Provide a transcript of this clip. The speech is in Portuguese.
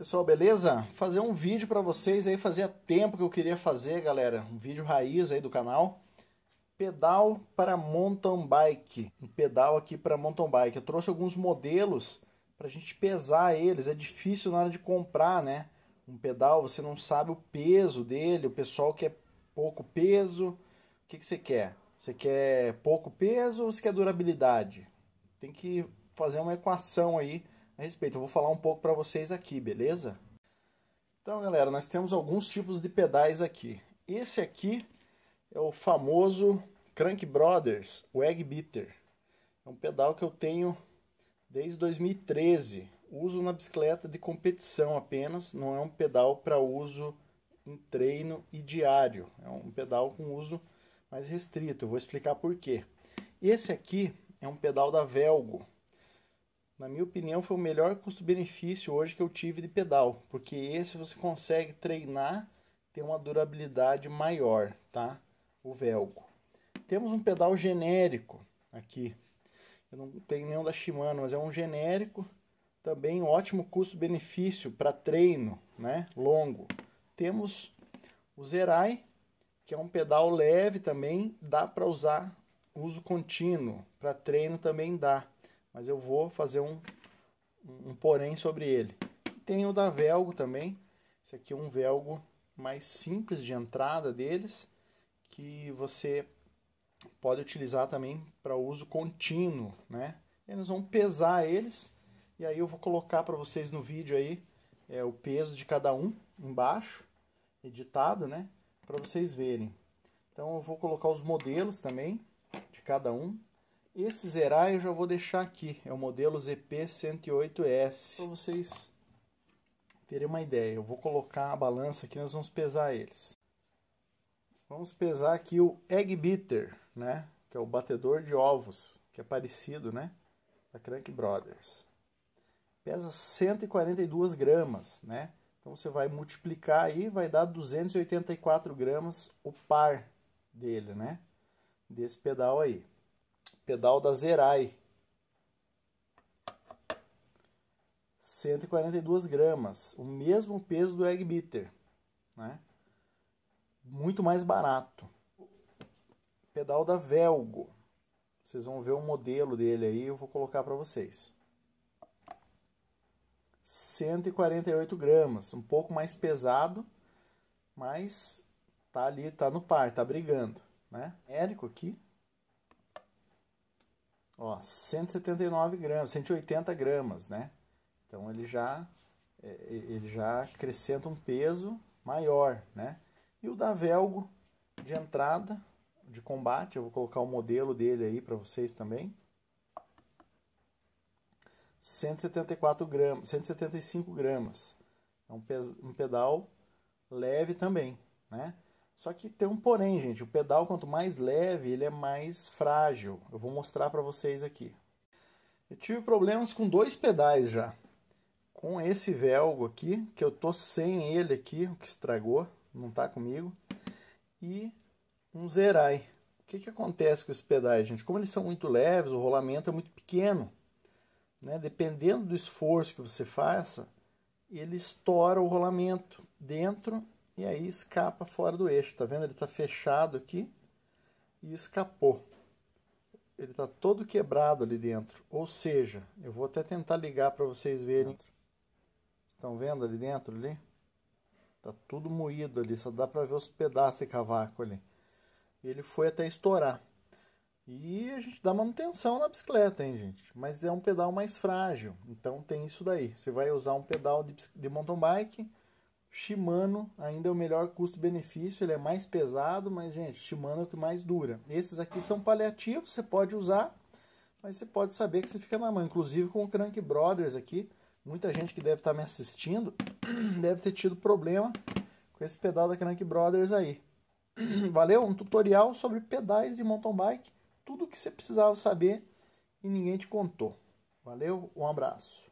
Pessoal, beleza? Fazer um vídeo para vocês aí, fazia tempo que eu queria fazer, galera. Um vídeo raiz aí do canal. Pedal para mountain bike. Um pedal aqui para mountain bike. Eu trouxe alguns modelos para a gente pesar eles. É difícil na hora de comprar, né? Um pedal, você não sabe o peso dele. O pessoal quer pouco peso. O que, que você quer? Você quer pouco peso ou você quer durabilidade? Tem que fazer uma equação aí a respeito. Eu vou falar um pouco para vocês aqui, beleza? Então, galera, nós temos alguns tipos de pedais aqui. Esse aqui é o famoso Crank Brothers Wag Beater. É um pedal que eu tenho desde 2013. Uso na bicicleta de competição apenas, não é um pedal para uso em treino e diário. É um pedal com uso mais restrito. Eu vou explicar por quê. Esse aqui é um pedal da Velgo na minha opinião, foi o melhor custo-benefício hoje que eu tive de pedal, porque esse você consegue treinar, tem uma durabilidade maior, tá? O Velcro. Temos um pedal genérico aqui. Eu não tenho nenhum da Shimano, mas é um genérico, também ótimo custo-benefício para treino, né? Longo. Temos o Zerai, que é um pedal leve também, dá para usar uso contínuo, para treino também dá mas eu vou fazer um, um porém sobre ele. tem o da Velgo também, esse aqui é um Velgo mais simples de entrada deles, que você pode utilizar também para uso contínuo, né? Eles vão pesar eles e aí eu vou colocar para vocês no vídeo aí é, o peso de cada um embaixo, editado, né? Para vocês verem. Então eu vou colocar os modelos também de cada um esse Zerai eu já vou deixar aqui, é o modelo ZP108S, para vocês terem uma ideia. Eu vou colocar a balança aqui, nós vamos pesar eles. Vamos pesar aqui o Egg Beater, né? Que é o batedor de ovos, que é parecido, né? Da Crank Brothers. Pesa 142 gramas, né? Então você vai multiplicar aí, vai dar 284 gramas o par dele, né? Desse pedal aí pedal da Zerai. 142 gramas, o mesmo peso do Egg Beater, né? Muito mais barato. Pedal da Velgo. Vocês vão ver o modelo dele aí, eu vou colocar para vocês. 148 gramas, um pouco mais pesado, mas tá ali, tá no par, tá brigando, né? Érico aqui, Ó, 179 gramas, 180 gramas, né? Então ele já, é, ele já acrescenta um peso maior, né? E o da Velgo de entrada, de combate, eu vou colocar o modelo dele aí para vocês também. 174 gramas, 175 gramas. É um, um pedal leve também, né? Só que tem um porém, gente. O pedal, quanto mais leve, ele é mais frágil. Eu vou mostrar para vocês aqui. Eu tive problemas com dois pedais já. Com esse velgo aqui, que eu tô sem ele aqui, o que estragou, não tá comigo. E um Zerai. O que, que acontece com esses pedais, gente? Como eles são muito leves, o rolamento é muito pequeno. Né? Dependendo do esforço que você faça, ele estoura o rolamento dentro e aí escapa fora do eixo, tá vendo? Ele está fechado aqui e escapou. Ele está todo quebrado ali dentro, ou seja, eu vou até tentar ligar para vocês verem. Estão vendo ali dentro ali? Tá tudo moído ali, só dá para ver os pedaços de cavaco ali. Ele foi até estourar. E a gente dá manutenção na bicicleta, hein, gente? Mas é um pedal mais frágil, então tem isso daí. Você vai usar um pedal de, de mountain bike, Shimano ainda é o melhor custo-benefício, ele é mais pesado, mas gente, Shimano é o que mais dura. Esses aqui são paliativos, você pode usar, mas você pode saber que você fica na mão. Inclusive com o Crank Brothers aqui, muita gente que deve estar tá me assistindo deve ter tido problema com esse pedal da Crank Brothers aí. Valeu? Um tutorial sobre pedais de mountain bike, tudo o que você precisava saber e ninguém te contou. Valeu, um abraço.